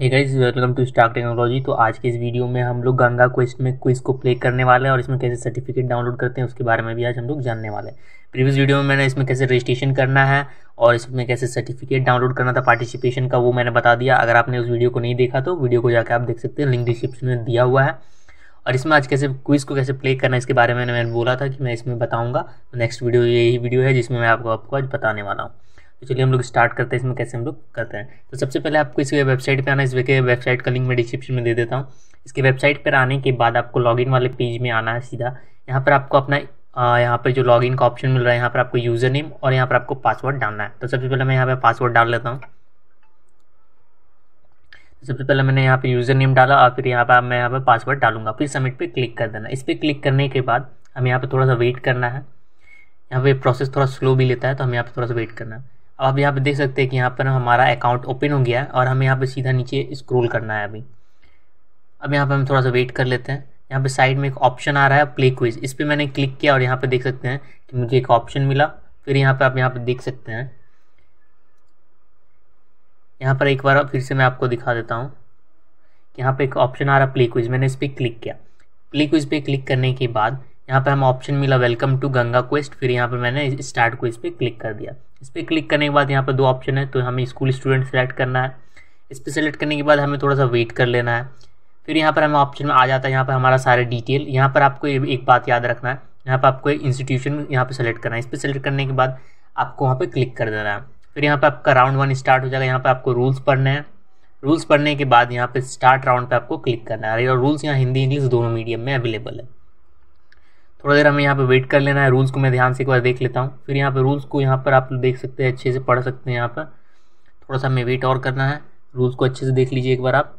hey guys welcome to Stark technology तो आज के इस वीडियो में हम लोग गंगा क्वेस्ट में क्विज को प्ले करने वाले हैं और इसमें कैसे सर्टिफिकेट डाउनलोड करते हैं उसके बारे में भी आज हम लोग जानने वाले हैं प्रीवियस वीडियो में मैंने इसमें कैसे रजिस्ट्रेशन करना है और इसमें कैसे सर्टिफिकेट डाउनलोड करना था पार्टिसिपेशन का वो मैंने बता दिया अगर आपने उस वीडियो को नहीं देखा तो वीडियो को जाकर आप देख सकते हैं लिंक डिस्क्रिप्शन में दिया हुआ है और इसमें आज कैसे क्विज़ को कैसे प्ले करना है इसके बारे में मैंने बोला था कि मैं इसमें बताऊँगा नेक्स्ट वीडियो यही वीडियो है जिसमें मैं आपको आपको आज बताने वाला हूँ तो चलिए हम लोग स्टार्ट करते हैं इसमें कैसे हम लोग करते हैं तो सबसे पहले आपको इस वेबसाइट पर आना इस वे वेबसाइट का लिंक मैं डिस्क्रिप्शन में दे देता हूँ इसके वेबसाइट पर आने के बाद आपको लॉगिन वाले पेज में आना है सीधा यहाँ पर आपको अपना यहाँ पर जो लॉगिन का ऑप्शन मिल रहा है यहाँ पर आपको यूज़र नेम और यहाँ पर आपको पासवर्ड डालना है तो सबसे पहले मैं यहाँ पर पासवर्ड डाल लेता हूँ तो सबसे पहले मैंने यहाँ पे यूज़र नेम डाला और फिर यहाँ पर मैं यहाँ पर पासवर्ड डालूंगा फिर सबमिट पे क्लिक कर देना इस पर क्लिक करने के बाद हमें यहाँ पर थोड़ा सा वेट करना है यहाँ पे प्रोसेस थोड़ा स्लो भी लेता है तो हमें यहाँ पर थोड़ा सा वेट करना है अब आप यहाँ पे देख सकते हैं कि यहाँ पर हमारा अकाउंट ओपन हो गया है और हमें यहाँ पे सीधा नीचे स्क्रॉल करना है अभी अब यहाँ पे हम थोड़ा सा वेट कर लेते हैं यहाँ पे साइड में एक ऑप्शन आ रहा है प्ले क्विज इस पर मैंने क्लिक किया और यहाँ पे देख सकते हैं कि मुझे एक ऑप्शन मिला फिर यहाँ पे आप यहाँ पे देख सकते हैं यहाँ पर एक बार फिर से मैं आपको दिखा देता हूँ यहाँ पर एक ऑप्शन आ रहा है प्ले क्विज मैंने इस पर क्लिक किया प्ले क्विज पर क्लिक करने के बाद यहाँ पर हम ऑप्शन मिला वेलकम टू गंगा क्वेस्ट फिर यहाँ पर मैंने स्टार्ट को इस पर क्लिक कर दिया इस पर क्लिक करने के बाद यहाँ पर दो ऑप्शन है तो हमें स्कूल स्टूडेंट सेलेक्ट करना है इस पर सेलेक्ट करने के बाद हमें थोड़ा सा वेट कर लेना है फिर यहाँ पर हमें ऑप्शन में आ जाता है यहाँ पर हमारा सारे डिटेल यहाँ पर आपको एक बात याद रखना है यहाँ पर आपको इंस्टीट्यूशन यहाँ पर सेलेक्ट करना है इस पर सेलेक्ट करने के बाद आपको वहाँ पर क्लिक कर देना है फिर यहाँ पर आपका राउंड वन स्टार्ट हो जाएगा यहाँ पर आपको रूल्स पढ़ने हैं रूल्स पढ़ने के बाद यहाँ पर स्टार्ट राउंड पर आपको क्लिक करना है और रूल्स यहाँ हिंदी इंग्लिश दोनों मीडियम में अवेलेबल है थोड़ा देर हमें यहाँ पे वेट कर लेना है रूल्स को मैं ध्यान से एक बार देख लेता हूँ फिर यहाँ पे रूल्स को यहाँ पर आप देख सकते हैं अच्छे से पढ़ सकते हैं यहाँ पर थोड़ा सा हमें वेट और करना है रूल्स को अच्छे से देख लीजिए एक बार आप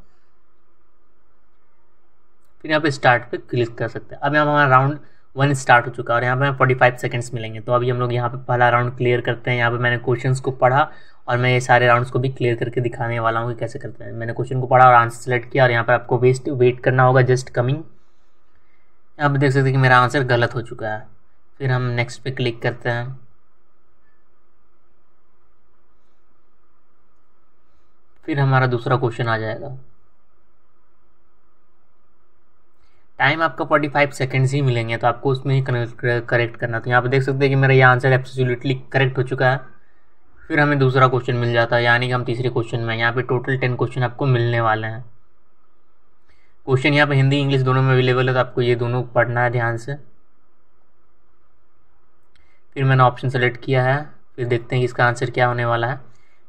फिर यहाँ पे स्टार्ट पे क्लिक कर सकते हैं अब यहाँ हमारा राउंड वन स्टार्ट हो चुका है और यहाँ पर हमें फोर्टी फाइव सेकेंड्स मिलेंगे तो अभी हम लोग यहाँ पर पहला राउंड क्लियर करते हैं यहाँ पर मैंने क्वेश्चन को पढ़ा और मैं ये सारे राउंड्स को भी क्लियर करके दिखाने वाला हूँ कि कैसे करते हैं मैंने क्वेश्चन को पढ़ा और आंसर सेलेक्ट किया और यहाँ पर आपको वेस्ट वेट करना होगा जस्ट कमिंग यहाँ पर देख सकते हैं कि मेरा आंसर गलत हो चुका है फिर हम नेक्स्ट पे क्लिक करते हैं फिर हमारा दूसरा क्वेश्चन आ जाएगा टाइम आपका 45 सेकेंड्स ही मिलेंगे तो आपको उसमें ही करेक्ट करना तो यहाँ पर देख सकते हैं कि मेरा ये आंसर एब्सोल्युटली करेक्ट हो चुका है फिर हमें दूसरा क्वेश्चन मिल जाता है यानी कि हम तीसरे क्वेश्चन में यहाँ पे टोटल टेन क्वेश्चन आपको मिलने वाले हैं क्वेश्चन यहाँ पे हिंदी इंग्लिश दोनों में अवेलेबल है तो आपको ये दोनों पढ़ना है ध्यान से फिर मैंने ऑप्शन सेलेक्ट किया है फिर देखते हैं कि इसका आंसर क्या होने वाला है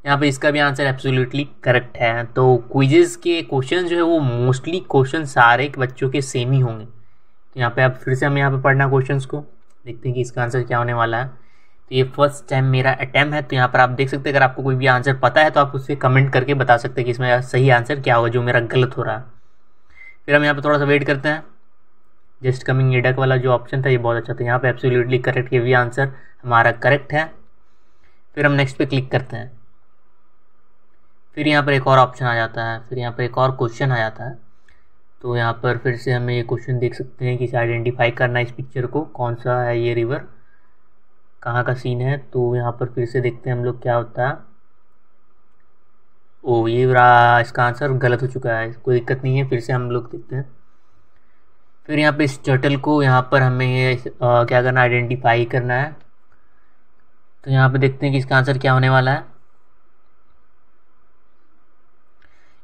यहाँ पे इसका भी आंसर एब्सोल्युटली करेक्ट है तो क्विजेज के क्वेश्चन जो है वो मोस्टली क्वेश्चन सारे बच्चों के सेम ही होंगे तो यहाँ पे आप फिर से हम यहाँ पे पढ़ना क्वेश्चन को देखते हैं कि इसका आंसर क्या होने वाला है तो ये फर्स्ट टाइम मेरा अटैम्प है तो यहाँ पर आप देख सकते हैं अगर आपको कोई भी आंसर पता है तो आप उससे कमेंट करके बता सकते हैं कि इसमें सही आंसर क्या होगा जो मेरा गलत हो रहा है फिर हम यहाँ पर थोड़ा सा वेट करते हैं जस्ट कमिंग एडक वाला जो ऑप्शन था ये बहुत अच्छा था यहाँ पे एब्सोल्युटली करेक्ट ये भी आंसर हमारा करेक्ट है फिर हम नेक्स्ट पे क्लिक करते हैं फिर यहाँ पर एक और ऑप्शन आ जाता है फिर यहाँ पर एक और क्वेश्चन आ जाता है तो यहाँ पर फिर से हमें ये क्वेश्चन देख सकते हैं कि इसे आइडेंटिफाई करना है इस पिक्चर को कौन सा है ये रिवर कहाँ का सीन है तो यहाँ पर फिर से देखते हैं हम लोग क्या होता है ओ ये रहा इसका आंसर गलत हो चुका है कोई दिक्कत नहीं है फिर से हम लोग देखते हैं फिर यहाँ पे इस टर्टल को यहाँ पर हमें ये क्या करना है आइडेंटिफाई करना है तो यहाँ पे देखते हैं कि इसका आंसर क्या होने वाला है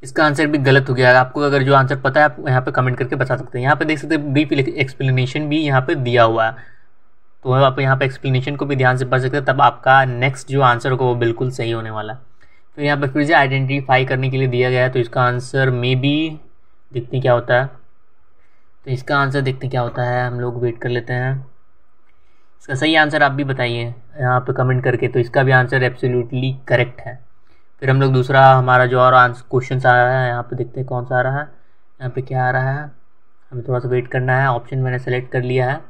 इसका आंसर भी गलत हो गया है आपको अगर जो आंसर पता है आप यहाँ पे कमेंट करके बता सकते हैं यहाँ पे देख सकते हैं ब्रीफ एक्सप्लेनेशन भी यहाँ पे दिया हुआ है तो आप यहाँ पे एक्सप्लेनेशन को भी ध्यान से पढ़ सकते हैं तब आपका नेक्स्ट जो आंसर होगा वो बिल्कुल सही होने वाला है तो यहाँ पर फिर से आइडेंटिफाई करने के लिए दिया गया है तो इसका आंसर मे बी देखते क्या होता है तो इसका आंसर देखते क्या होता है हम लोग वेट कर लेते हैं इसका सही आंसर आप भी बताइए यहाँ पर कमेंट करके तो इसका भी आंसर एब्सोल्युटली करेक्ट है फिर हम लोग दूसरा हमारा जो और आंसर क्वेश्चन आ रहा है यहाँ पे देखते हैं कौन सा आ रहा है यहाँ पे क्या आ रहा है हमें थोड़ा सा वेट करना है ऑप्शन मैंने सेलेक्ट कर लिया है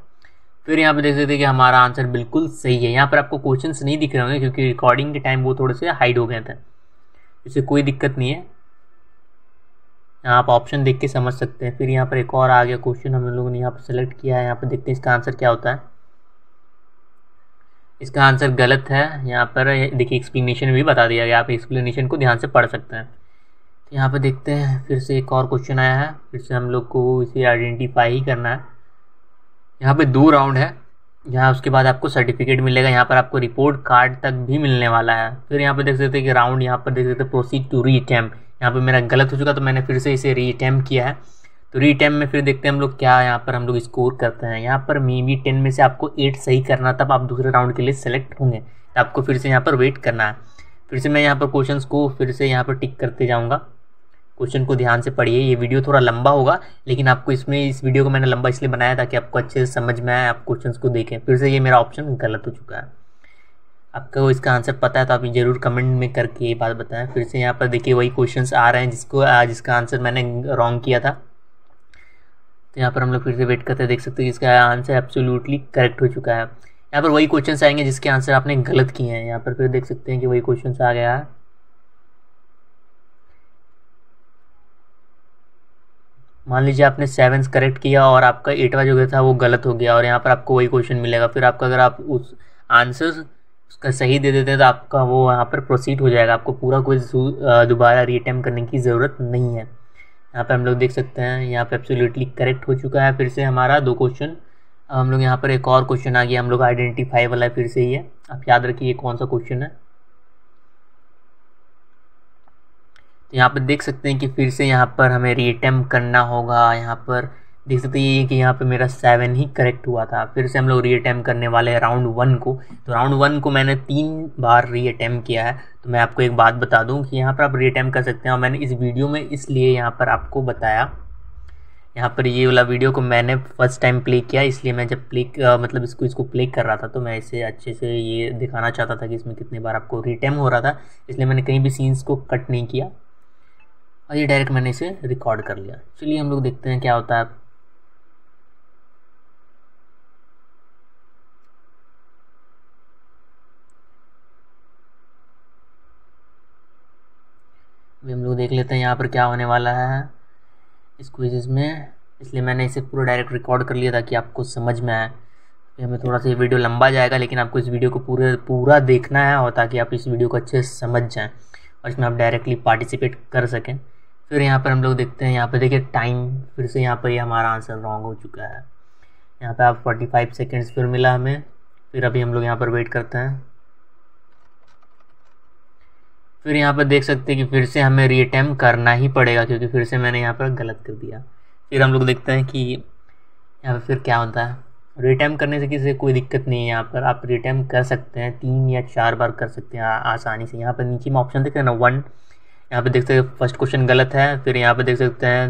फिर यहाँ पे देख सकते हैं कि हमारा आंसर बिल्कुल सही है यहाँ पर आपको क्वेश्चंस नहीं दिख रहे होंगे क्योंकि रिकॉर्डिंग के टाइम वो थोड़े से हाइड हो गए थे इसे कोई दिक्कत नहीं है यहाँ आप ऑप्शन देख के समझ सकते हैं फिर यहाँ पर एक और आ गया क्वेश्चन हम लोगों ने यहाँ पर सेलेक्ट किया है यहाँ पर देखते हैं इसका आंसर क्या होता है इसका आंसर गलत है यहाँ पर देखिए एक्सप्लेनेशन भी बता दिया गया आप एक्सप्लेनेशन को ध्यान से पढ़ सकते हैं तो यहाँ पर देखते हैं फिर से एक और क्वेश्चन आया है फिर से हम लोग को इसे आइडेंटिफाई ही करना है यहाँ पर दो राउंड है यहाँ उसके बाद आपको सर्टिफिकेट मिलेगा यहाँ पर आपको रिपोर्ट कार्ड तक भी मिलने वाला है फिर यहाँ पर देख सकते हैं कि राउंड यहाँ पर देख सकते हैं प्रोसीड टू री अटैम्प यहाँ पर मेरा गलत हो चुका तो मैंने फिर से इसे री अटैम्प किया है तो री अटैम्प में फिर देखते हैं हम लोग क्या यहाँ पर हम लोग स्कोर करते हैं यहाँ पर मे बी टेन में से आपको एट सही करना तब आप दूसरे राउंड के लिए सेलेक्ट होंगे तो आपको फिर से यहाँ पर वेट करना है फिर से मैं यहाँ पर क्वेश्चन को फिर से यहाँ पर टिक करते जाऊँगा क्वेश्चन को ध्यान से पढ़िए ये वीडियो थोड़ा लंबा होगा लेकिन आपको इसमें इस वीडियो को मैंने लंबा इसलिए बनाया ताकि आपको अच्छे से समझ में आए आप क्वेश्चन को देखें फिर से ये मेरा ऑप्शन गलत हो चुका है आपको इसका आंसर पता है तो आप जरूर कमेंट में करके ये बात बताएं फिर से यहाँ पर देखिए वही क्वेश्चन आ रहे हैं जिसको जिसका आंसर मैंने रॉन्ग किया था तो यहाँ पर हम लोग फिर से वेट करते देख सकते हैं इसका आंसर एब्सोल्यूटली करेक्ट हो चुका है यहाँ पर वही क्वेश्चन आएंगे जिसके आंसर आपने गलत किए हैं यहाँ पर फिर देख सकते हैं कि वही क्वेश्चन आ गया है मान लीजिए आपने सेवन्स करेक्ट किया और आपका एटवा जो था वो गलत हो गया और यहाँ पर आपको वही क्वेश्चन मिलेगा फिर आपका अगर आप उस आंसर उसका सही दे देते हैं तो आपका वो यहाँ पर प्रोसीड हो जाएगा आपको पूरा कोई दोबारा रीअटैम्प करने की ज़रूरत नहीं है यहाँ पर हम लोग देख सकते हैं यहाँ पर एब्सोल्युटली करेक्ट हो चुका है फिर से हमारा दो क्वेश्चन हम लोग यहाँ पर एक और क्वेश्चन आ गया हम लोग आइडेंटिफाई वाला फिर से ही है आप याद रखिए कौन सा क्वेश्चन है तो यहाँ पर देख सकते हैं कि फिर से यहाँ पर हमें रीअटैम्प करना होगा यहाँ पर देख सकते हैं कि यहाँ पे मेरा सेवन ही करेक्ट हुआ था फिर से हम लोग रीअटैम्प करने वाले हैं राउंड वन को तो राउंड वन को मैंने तीन बार रीअटैम्प किया है तो मैं आपको एक बात बता दूँ कि यहाँ पर आप रीअटैम्प कर सकते हैं और मैंने इस वीडियो में इसलिए यहाँ पर आपको बताया यहाँ पर ये वाला वीडियो को मैंने फर्स्ट टाइम प्ले किया इसलिए मैं जब प्ले मतलब इसको इसको प्ले कर रहा था तो मैं इसे अच्छे से ये दिखाना चाहता था कि इसमें कितने बार आपको रिटेम हो रहा था इसलिए मैंने कहीं भी सीन्स को कट नहीं किया और ये डायरेक्ट मैंने इसे रिकॉर्ड कर लिया चलिए हम लोग देखते हैं क्या होता है अभी हम लोग देख लेते हैं यहाँ पर क्या होने वाला है इस क्विजेज में इसलिए मैंने इसे पूरा डायरेक्ट रिकॉर्ड कर लिया ताकि आपको समझ में आए तो हमें थोड़ा सा ये वीडियो लंबा जाएगा लेकिन आपको इस वीडियो को पूरे पूरा देखना है और ताकि आप इस वीडियो को अच्छे से समझ जाएं और इसमें आप डायरेक्टली पार्टिसिपेट कर सकें फिर यहाँ पर हम लोग देखते हैं यहाँ पर देखिए टाइम फिर से यहाँ पर ये यह हमारा आंसर रॉन्ग हो चुका है यहाँ पर आप 45 फाइव सेकेंड्स फिर मिला हमें फिर अभी हम लोग यहाँ पर वेट करते हैं फिर यहाँ पर देख सकते हैं कि फिर से हमें रीअटैम्प करना ही पड़ेगा क्योंकि फिर से मैंने यहाँ पर गलत कर दिया फिर हम लोग देखते हैं कि यहाँ पर फिर क्या होता है रिटर्न करने से किसी कोई दिक्कत नहीं है यहाँ पर आप रिटर्न कर सकते हैं तीन या चार बार कर सकते हैं आसानी से यहाँ पर नीचे में ऑप्शन देख रहे हैं ना वन यहाँ पे देख सकते फर्स्ट क्वेश्चन गलत है फिर यहाँ पे देख सकते हैं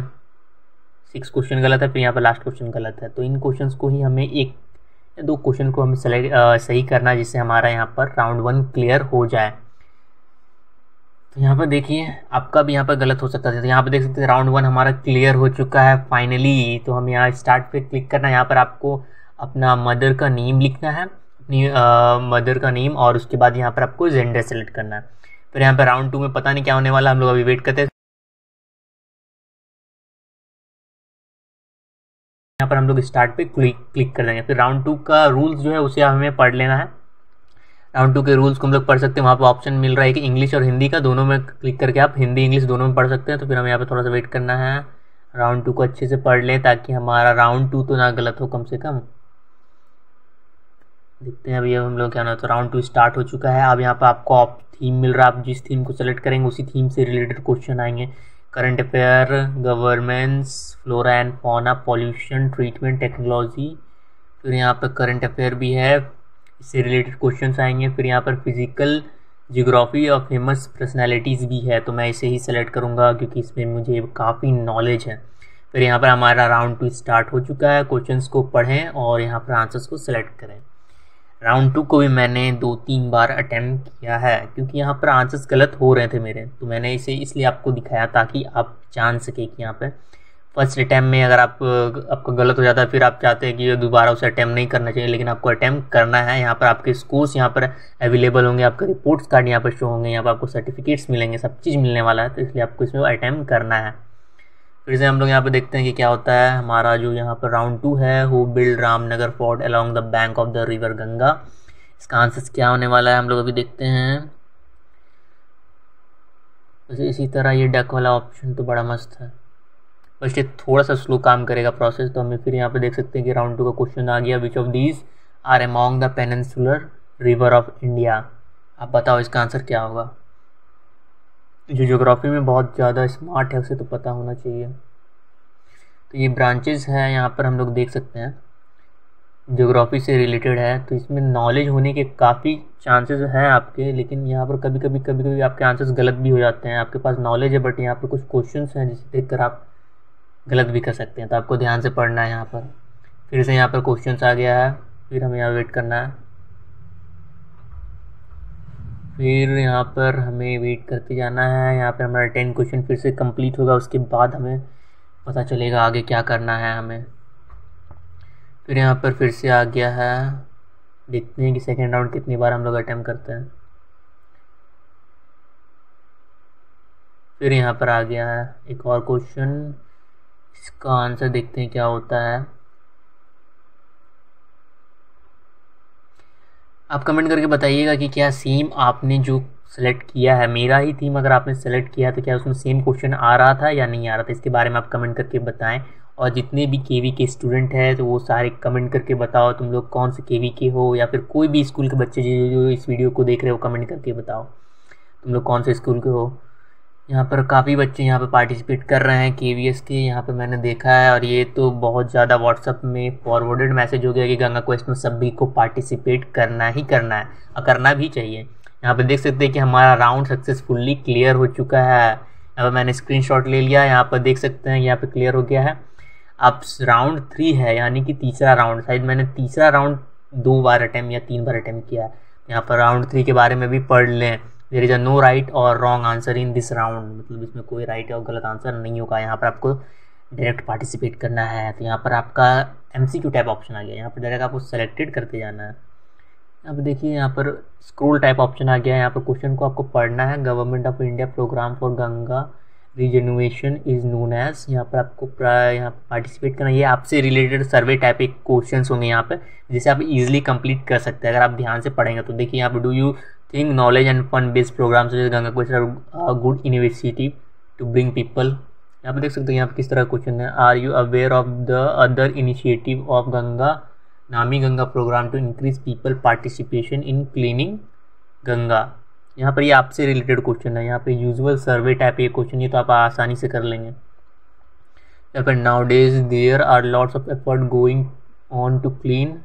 सिक्स क्वेश्चन गलत है फिर यहाँ पे लास्ट क्वेश्चन गलत है तो इन क्वेश्चन को ही हमें एक दो क्वेश्चन को हमें सेलेक्ट सही करना है जिससे हमारा यहाँ पर राउंड वन क्लियर हो जाए तो यहाँ पर देखिए आपका भी यहाँ पर गलत हो सकता है तो यहाँ पर देख सकते हैं राउंड वन हमारा क्लियर हो चुका है फाइनली तो हम यहाँ स्टार्ट पे क्लिक करना है यहाँ पर आपको अपना मदर का नेम लिखना है अपनी मदर का नेम और उसके बाद यहाँ पर आपको जेंडर सेलेक्ट करना है फिर यहाँ पे राउंड टू में पता नहीं क्या होने वाला हम लोग अभी वेट करते हैं यहाँ पर हम लोग स्टार्ट पे क्लिक क्लिक कर देंगे फिर राउंड टू का रूल्स जो है उसे हमें पढ़ लेना है राउंड टू के रूल्स को हम लोग पढ़ सकते हैं वहाँ पर ऑप्शन मिल रहा है कि इंग्लिश और हिंदी का दोनों में क्लिक करके आप हिंदी इंग्लिश दोनों में पढ़ सकते हैं तो फिर हमें यहाँ पर थोड़ा सा वेट करना है राउंड टू को अच्छे से पढ़ लें ताकि हमारा राउंड टू तो ना गलत हो कम से कम देखते हैं अभी अब हम लोग क्या ना तो राउंड टू स्टार्ट हो चुका है अब यहाँ पर आपको आप थीम मिल रहा है आप जिस थीम को सेलेक्ट करेंगे उसी थीम से रिलेटेड क्वेश्चन आएंगे current affair governments flora and fauna pollution treatment technology फिर यहाँ पर करंट अफेयर भी है इससे रिलेटेड क्वेश्चन आएंगे फिर यहाँ पर फिजिकल जियोग्राफी और फेमस पर्सनैलिटीज़ भी है तो मैं इसे ही सेलेक्ट करूँगा क्योंकि इसमें मुझे काफ़ी नॉलेज है फिर यहाँ पर हमारा राउंड टू स्टार्ट हो चुका है क्वेश्चंस को पढ़ें और यहाँ पर आंसर्स को सेलेक्ट करें राउंड टू को भी मैंने दो तीन बार अटैम्प्ट किया है क्योंकि यहाँ पर आंसर्स गलत हो रहे थे मेरे तो मैंने इसे इसलिए आपको दिखाया ताकि आप जान सके कि यहाँ पर फर्स्ट अटैम्प में अगर आप आपका गलत हो जाता है फिर आप चाहते हैं कि दोबारा उसे अटैम्प्ट नहीं करना चाहिए लेकिन आपको अटैम्प्ट करना है यहाँ पर आपके स्कोर्स यहाँ पर अवेलेबल होंगे आपके रिपोर्ट्स कार्ड यहाँ पर शो होंगे यहाँ पर आपको सर्टिफिकेट्स मिलेंगे सब चीज़ मिलने वाला है तो इसलिए आपको इसमें अटैम्प्ट करना है फिर से हम लोग यहाँ पे देखते हैं कि क्या होता है हमारा जो यहाँ पर राउंड टू है who build Ramnagar fort along the bank of the river Ganga इसका आंसर क्या होने वाला है हम लोग अभी देखते हैं वैसे इसी तरह ये डक वाला ऑप्शन तो बड़ा मस्त है बस ये थोड़ा सा स्लो काम करेगा प्रोसेस तो हमें फिर यहाँ पे देख सकते हैं कि राउंड टू का क्वेश्चन आ गया which of these are among the peninsular river of India आप बताओ इसका आंसर क्या होगा जो जोग्राफ़ी में बहुत ज़्यादा स्मार्ट है उसे तो पता होना चाहिए तो ये ब्रांचेस हैं यहाँ पर हम लोग देख सकते हैं जोग्राफ़ी से रिलेटेड है तो इसमें नॉलेज होने के काफ़ी चांसेस हैं आपके लेकिन यहाँ पर कभी कभी कभी कभी आपके आंसर्स गलत भी हो जाते हैं आपके पास नॉलेज है बट यहाँ पर कुछ क्वेश्चन हैं जिसे देख कर आप गलत भी कर सकते हैं तो आपको ध्यान से पढ़ना है यहाँ पर फिर से यहाँ पर क्वेश्चन आ गया है फिर हमें यहाँ वेट करना है फिर यहाँ पर हमें वेट करते जाना है यहाँ पर हमारा टेन क्वेश्चन फिर से कंप्लीट होगा उसके बाद हमें पता चलेगा आगे क्या करना है हमें फिर यहाँ पर फिर से आ गया है देखते हैं कि सेकेंड राउंड कितनी बार हम लोग अटैम्प्ट करते हैं फिर यहाँ पर आ गया है एक और क्वेश्चन इसका आंसर देखते हैं क्या होता है आप कमेंट करके बताइएगा कि क्या सेम आपने जो सेलेक्ट किया है मेरा ही थीम अगर आपने सेलेक्ट किया तो क्या उसमें सेम क्वेश्चन आ रहा था या नहीं आ रहा था इसके बारे में आप कमेंट करके बताएं और जितने भी के के स्टूडेंट हैं तो वो सारे कमेंट करके बताओ तुम लोग कौन से के के हो या फिर कोई भी स्कूल के बच्चे जो इस वीडियो को देख रहे हो कमेंट करके बताओ तुम लोग कौन से स्कूल के हो यहाँ पर काफ़ी बच्चे यहाँ पर पार्टिसिपेट कर रहे हैं के वी एस के यहाँ पर मैंने देखा है और ये तो बहुत ज़्यादा व्हाट्सअप में फॉरवर्डेड मैसेज हो गया कि गंगा क्वेस्ट में सभी को पार्टिसिपेट करना ही करना है और करना भी चाहिए यहाँ पर देख सकते हैं कि हमारा राउंड सक्सेसफुल्ली क्लियर हो चुका है यहाँ पर मैंने स्क्रीन ले लिया यहाँ पर देख सकते हैं यहाँ पर क्लियर हो गया है अब राउंड थ्री है यानी कि तीसरा राउंड शायद मैंने तीसरा राउंड दो बार अटैम्प या तीन बार अटैम्प किया है यहाँ पर राउंड थ्री के बारे में भी पढ़ लें there is a no right और wrong answer in this round मतलब इसमें कोई राइट right और गलत आंसर नहीं होगा यहाँ पर आपको डायरेक्ट पार्टिसिपेट करना है तो यहाँ पर आपका M C Q type option आ गया यहाँ पर डायरेक्ट आपको सेलेक्टेड करते जाना है अब देखिए यहाँ पर स्क्रोल टाइप ऑप्शन आ गया है यहाँ पर क्वेश्चन को आपको पढ़ना है government of India program for Ganga rejuvenation is known as यहाँ पर आपको यहाँ पर पार्टिसिपेट करना ये आपसे रिलेटेड सर्वे टाइप के क्वेश्चन होंगे यहाँ पर जिसे आप इजीली कंप्लीट कर सकते हैं अगर आप ध्यान से पढ़ेंगे तो देखिए यहाँ पर do you think knowledge and fun based program जैसे Ganga question good university to bring people यहाँ पर देख सकते हो यहाँ पर किस तरह क्वेश्चन है are you aware of the other initiative of Ganga Namami Ganga program to increase people participation in cleaning Ganga यहाँ पर ये आपसे रिलेटेड क्वेश्चन है यहाँ पर यूजुअल सर्वे टाइप ये क्वेश्चन है तो आप आसानी से कर लेंगे यहाँ पर nowadays there are lots of effort going on to clean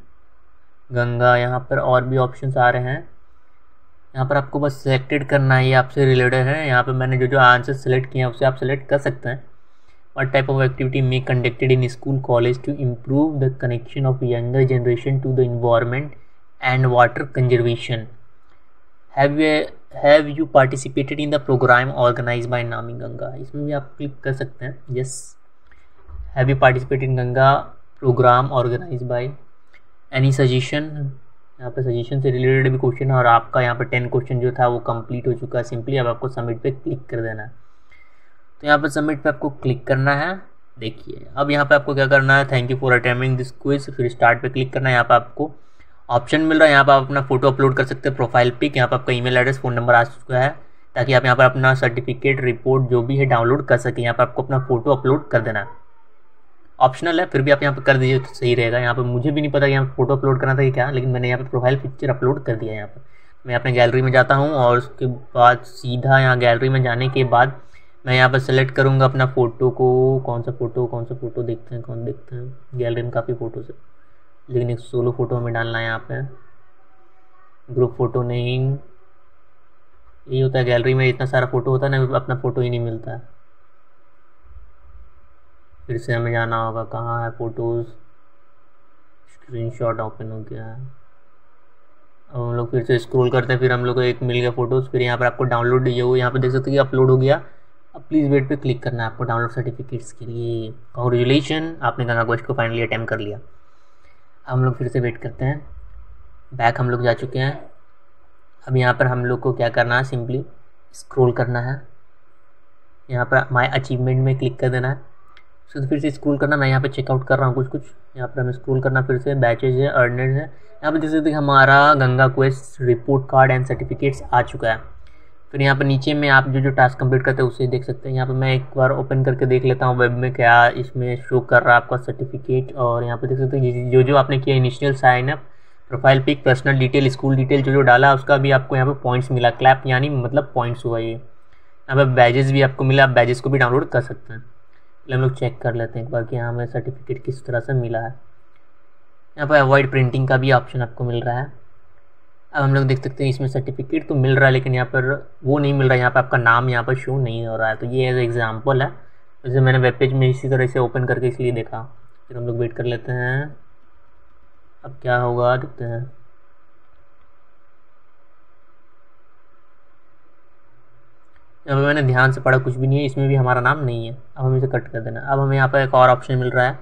Ganga यहाँ पर और भी ऑप्शन आ रहे हैं यहाँ पर आपको बस सेलेक्टेड करना है ये आपसे रिलेटेड है यहाँ पर मैंने जो जो आंसर सेलेक्ट किया है उसे आप सेलेक्ट कर सकते हैं what type of activity may conducted in school college to improve the connection of younger generation to the environment and water conservation have you participated in the programme organise by Namami Ganga इसमें भी आप click कर सकते हैं yes have you participate in Ganga programme organise by any suggestion यहाँ पे suggestion से related भी क्वेश्चन है और आपका यहाँ पे टेन क्वेश्चन जो था वो कंप्लीट हो चुका है सिंपली अब आपको सबमिट पे क्लिक कर देना है तो यहाँ पे सबमिट पे आपको क्लिक करना है देखिए अब यहाँ पे आपको क्या करना है thank you for attending this quiz फिर स्टार्ट पे क्लिक करना है यहाँ पे आपको ऑप्शन मिल रहा है यहाँ पर आप अपना फोटो अपलोड कर सकते हैं प्रोफाइल पिक यहाँ पर आपका ईमेल एड्रेस फ़ोन नंबर आ चुका है ताकि आप यहाँ पर अपना सर्टिफिकेट रिपोर्ट जो भी है डाउनलोड कर सकें यहाँ पर आपको अपना फोटो अपलोड कर देना है ऑप्शनल है फिर भी आप यहाँ पर कर दीजिए तो सही रहेगा यहाँ पर मुझे भी नहीं पता यहाँ पर फोटो अपलोड करना था कि क्या लेकिन मैंने यहाँ पर प्रोफाइल पिक्चर अपलोड कर दिया यहाँ पर मैं अपने गैलरी में जाता हूँ और उसके बाद सीधा यहाँ गैलरी में जाने के बाद मैं यहाँ पर सेलेक्ट करूँगा अपना फ़ोटो को कौन सा फ़ोटो कौन सा फ़ोटो देखते हैं कौन देखते हैं गैलरी में काफ़ी फ़ोटोज़ है लेकिन एक सोलो फ़ोटो हमें डालना है यहाँ पर ग्रुप फ़ोटो नहीं यही होता है गैलरी में इतना सारा फ़ोटो होता है ना अपना फ़ोटो ही नहीं मिलता है फिर से हमें जाना होगा कहाँ है फ़ोटोज़ स्क्रीनशॉट ओपन हो गया है अब हम लोग फिर से स्क्रॉल करते हैं फिर हम लोग को एक मिल गया फ़ोटोज़ फिर यहाँ पर आपको डाउनलोड ये हो यहाँ पर देख सकते हो कि अपलोड हो गया अब प्लीज़ वेट पे क्लिक करना है आपको डाउनलोड सर्टिफिकेट्स के लिए कॉन्ग्रेचुलेशन आपने गंगा गोश्त को फाइनली अटैम्प कर लिया हम लोग फिर से वेट करते हैं बैक हम लोग जा चुके हैं अब यहाँ पर हम लोग को क्या करना है सिंपली स्क्रोल करना है यहाँ पर माई अचीवमेंट में क्लिक कर देना है उसके तो फिर से स्कूल करना मैं यहाँ पे चेकआउट कर रहा हूँ कुछ कुछ यहाँ पर हमें स्कूल करना फिर से बैचेज है अर्नर है यहाँ पर देख सकते हैं हमारा Ganga quest report card and certificates आ चुका है फिर यहाँ पर नीचे में आप जो जो टास्क कंप्लीट करते हैं उसे देख सकते हैं यहाँ पर मैं एक बार ओपन करके देख लेता हूँ वेब में क्या इसमें शो कर रहा है आपका सर्टिफिकेट और यहाँ पर देख सकते हैं जो जो आपने किया initial sign up profile pic personal detail school detail जो जो डाला उसका भी आपको यहाँ पर पॉइंट्स मिला क्लैप यानी मतलब पॉइंट्स हुआ ये यहाँ पर बैजेस भी आपको मिला आप बैजेस को भी डाउनलोड कर सकते हैं हम लोग चेक कर लेते हैं एक बार कि हाँ हमें सर्टिफिकेट किस तरह से मिला है यहाँ पर अवॉइड प्रिंटिंग का भी ऑप्शन आपको मिल रहा है अब हम लोग देख सकते हैं इसमें सर्टिफिकेट तो मिल रहा है लेकिन यहाँ पर वो नहीं मिल रहा है यहाँ पर आपका नाम यहाँ पर शो नहीं हो रहा है तो ये एज एग्जाम्पल है जैसे मैंने वेब पेज में इसी तरह से ओपन करके इसलिए देखा फिर हम लोग वेट कर लेते हैं अब क्या होगा देखते हैं अब मैंने ध्यान से पढ़ा कुछ भी नहीं है इसमें भी हमारा नाम नहीं है अब हम इसे कट कर देना अब हमें यहाँ पर एक और ऑप्शन मिल रहा है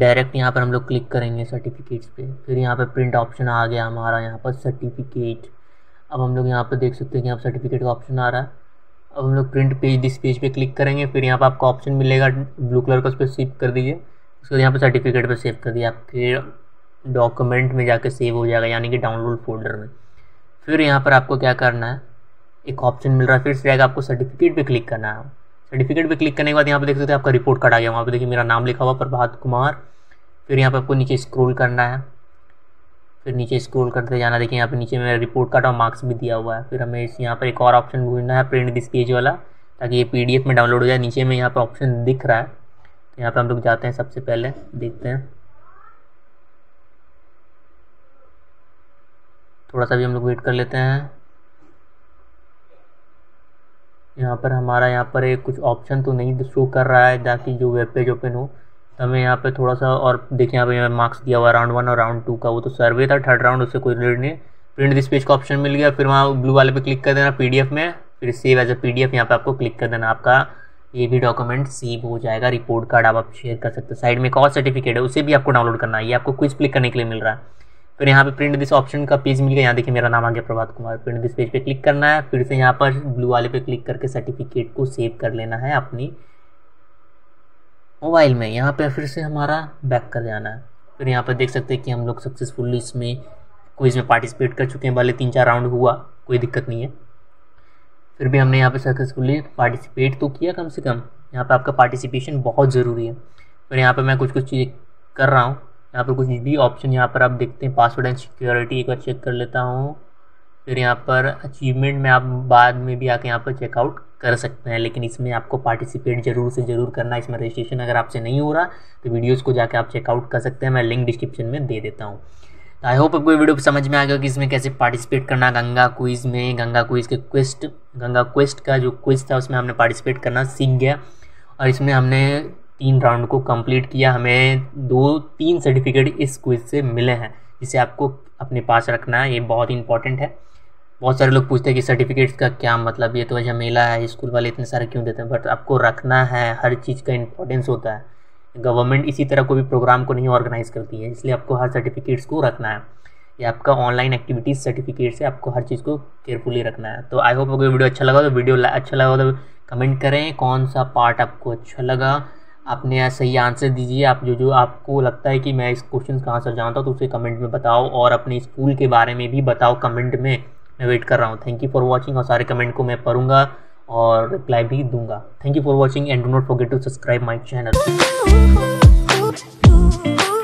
डायरेक्ट यहाँ पर हम लोग क्लिक करेंगे सर्टिफिकेट्स पे फिर यहाँ पर प्रिंट ऑप्शन आ गया हमारा यहाँ पर सर्टिफिकेट अब हम लोग यहाँ पर देख सकते हैं कि यहाँ सर्टिफिकेट का ऑप्शन आ रहा है अब हम लोग प्रिंट पेज दिस पेज पे क्लिक करेंगे फिर यहाँ पर आपको ऑप्शन मिलेगा ब्लू कलर का उस पर सेव कर दीजिए उसके बाद यहाँ पर सर्टिफिकेट पर सेव कर दिया फिर डॉक्यूमेंट में जाके सेव हो जाएगा यानी कि डाउनलोड फोल्डर में फिर यहाँ पर आपको क्या करना है एक ऑप्शन मिल रहा है फिर से जाएगा आपको सर्टिफिकेट पे क्लिक करना है सर्टिफिकेट पे क्लिक करने के बाद यहाँ पे देख सकते हैं आपका रिपोर्ट कार्ड आ गया वहाँ पे देखिए मेरा नाम लिखा हुआ प्रभात कुमार फिर यहाँ पे आपको नीचे स्क्रोल करना है फिर नीचे स्क्रोल करते जाना देखिए यहाँ पे नीचे मेरा रिपोर्ट कार्ड और मार्क्स भी दिया हुआ है फिर हमें इस यहाँ पर एक और ऑप्शन ढूंढना है प्रिंट दिस पेज वाला ताकि ये पी में डाउनलोड हो जाए नीचे में यहाँ पर ऑप्शन दिख रहा है तो यहाँ पर हम लोग जाते हैं सबसे पहले देखते हैं थोड़ा सा भी हम लोग वेट कर लेते हैं यहाँ पर हमारा यहाँ पर एक कुछ ऑप्शन तो नहीं शो कर रहा है ताकि जो वेब पेज ओपन हो हमें यहाँ पे थोड़ा सा और देखिए यहाँ पे मार्क्स दिया हुआ राउंड वन और राउंड टू का वो तो सर्वे था थर्ड राउंड उससे कोई रिलेटेड नहीं प्रिंट दिस पेज का ऑप्शन मिल गया फिर वहाँ ब्लू वाले पे क्लिक कर देना पीडीएफ में फिर save as a P D F यहाँ पर आपको क्लिक कर देना आपका ये भी डॉक्यूमेंट सेव हो जाएगा रिपोर्ट कार्ड आप, आप शेयर कर सकते हो साइड में एक और सर्टिफिकेट है उसे भी आपको डाउनलोड करना है ये आपको क्विज क्लिक करने के लिए मिल रहा है फिर यहाँ पे प्रिंट दिस ऑप्शन का पेज मिल गया यहाँ देखिए मेरा नाम आ गया Prabhat Kumar print this page पे क्लिक करना है फिर से यहाँ पर ब्लू वाले पे क्लिक करके सर्टिफिकेट को सेव कर लेना है अपनी मोबाइल में यहाँ पे फिर से हमारा बैक कर जाना है फिर यहाँ पर देख सकते हैं कि हम लोग सक्सेसफुली इसमें कोई इसमें पार्टिसिपेट कर चुके हैं भले तीन चार राउंड हुआ कोई दिक्कत नहीं है फिर भी हमने यहाँ पर सक्सेसफुली पार्टिसिपेट तो किया कम से कम यहाँ पर आपका पार्टिसिपेशन बहुत ज़रूरी है फिर यहाँ पर मैं कुछ कुछ चीज़ें कर रहा हूँ यहाँ पर कुछ भी ऑप्शन यहाँ पर आप देखते हैं पासवर्ड एंड सिक्योरिटी एक बार चेक कर लेता हूँ फिर यहाँ पर अचीवमेंट में आप बाद में भी आके यहाँ पर चेकआउट कर सकते हैं लेकिन इसमें आपको पार्टिसिपेट जरूर से ज़रूर करना इसमें रजिस्ट्रेशन अगर आपसे नहीं हो रहा तो वीडियोज़ को जाके आप चेकआउट कर सकते हैं मैं लिंक डिस्क्रिप्शन में दे देता हूँ तो आई होप आपको वीडियो समझ में आ गया कि इसमें कैसे पार्टिसिपेट करना गंगा क्विज़ में गंगा क्विज़ के क्वेस्ट गंगा क्वेस्ट का जो क्विज़ था उसमें हमने पार्टिसिपेट करना सीख गया और इसमें हमने तीन राउंड को कंप्लीट किया हमें दो तीन सर्टिफिकेट इस क्विज से मिले हैं जिसे आपको अपने पास रखना है ये बहुत ही इंपॉर्टेंट है बहुत सारे लोग पूछते हैं कि सर्टिफिकेट्स का क्या मतलब ये तो मेला है स्कूल वाले इतने सारे क्यों देते हैं बट आपको रखना है हर चीज़ का इंपॉर्टेंस होता है गवर्नमेंट इसी तरह कोई भी प्रोग्राम को नहीं ऑर्गेनाइज करती है इसलिए आपको हर सर्टिफिकेट्स को रखना है या आपका ऑनलाइन एक्टिविटीज़ सर्टिफिकेट से आपको हर चीज़ को केयरफुली रखना है तो आई होप अगर वीडियो अच्छा लगा तो वीडियो अच्छा लगा तो कमेंट करें कौन सा पार्ट आपको अच्छा लगा अपने सही आंसर दीजिए आप जो जो आपको लगता है कि मैं इस क्वेश्चन का आंसर जानता हूँ तो उसे कमेंट में बताओ और अपने स्कूल के बारे में भी बताओ कमेंट में मैं वेट कर रहा हूँ थैंक यू फॉर वॉचिंग और सारे कमेंट को मैं पढ़ूँगा और रिप्लाई भी दूंगा thank you for watching and do not forget to subscribe my channel